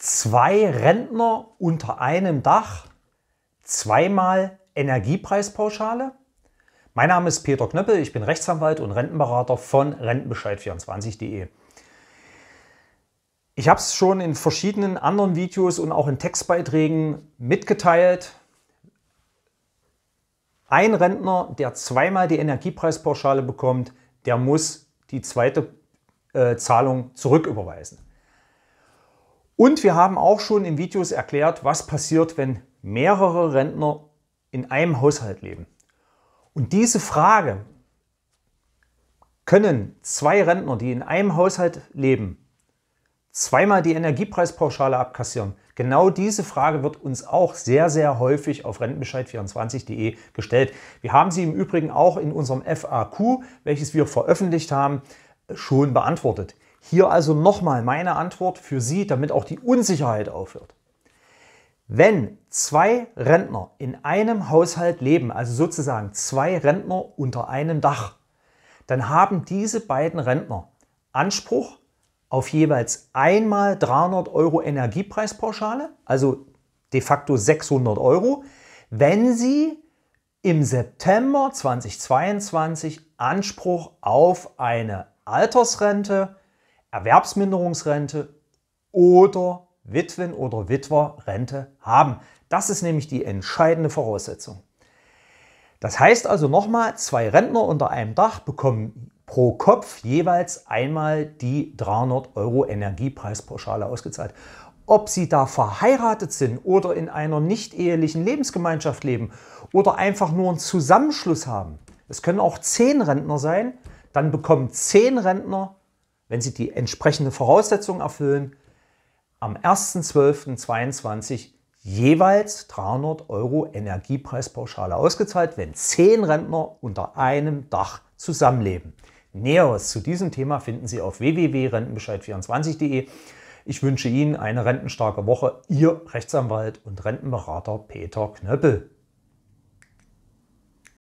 zwei Rentner unter einem Dach, zweimal Energiepreispauschale. Mein Name ist Peter Knöppel, ich bin Rechtsanwalt und Rentenberater von Rentenbescheid24.de. Ich habe es schon in verschiedenen anderen Videos und auch in Textbeiträgen mitgeteilt. Ein Rentner, der zweimal die Energiepreispauschale bekommt, der muss die zweite äh, Zahlung zurücküberweisen. Und wir haben auch schon in Videos erklärt, was passiert, wenn mehrere Rentner in einem Haushalt leben. Und diese Frage können zwei Rentner, die in einem Haushalt leben, zweimal die Energiepreispauschale abkassieren. Genau diese Frage wird uns auch sehr, sehr häufig auf rentenbescheid24.de gestellt. Wir haben sie im Übrigen auch in unserem FAQ, welches wir veröffentlicht haben, schon beantwortet. Hier also nochmal meine Antwort für Sie, damit auch die Unsicherheit aufhört. Wenn zwei Rentner in einem Haushalt leben, also sozusagen zwei Rentner unter einem Dach, dann haben diese beiden Rentner Anspruch auf jeweils einmal 300 Euro Energiepreispauschale, also de facto 600 Euro, wenn sie im September 2022 Anspruch auf eine Altersrente Erwerbsminderungsrente oder Witwen- oder Witwerrente haben. Das ist nämlich die entscheidende Voraussetzung. Das heißt also nochmal, zwei Rentner unter einem Dach bekommen pro Kopf jeweils einmal die 300 Euro Energiepreispauschale ausgezahlt. Ob sie da verheiratet sind oder in einer nicht-ehelichen Lebensgemeinschaft leben oder einfach nur einen Zusammenschluss haben, es können auch zehn Rentner sein, dann bekommen zehn Rentner wenn Sie die entsprechenden Voraussetzungen erfüllen, am 1.12.22 jeweils 300 Euro Energiepreispauschale ausgezahlt, wenn 10 Rentner unter einem Dach zusammenleben. Näheres zu diesem Thema finden Sie auf www.rentenbescheid24.de. Ich wünsche Ihnen eine rentenstarke Woche. Ihr Rechtsanwalt und Rentenberater Peter Knöppel.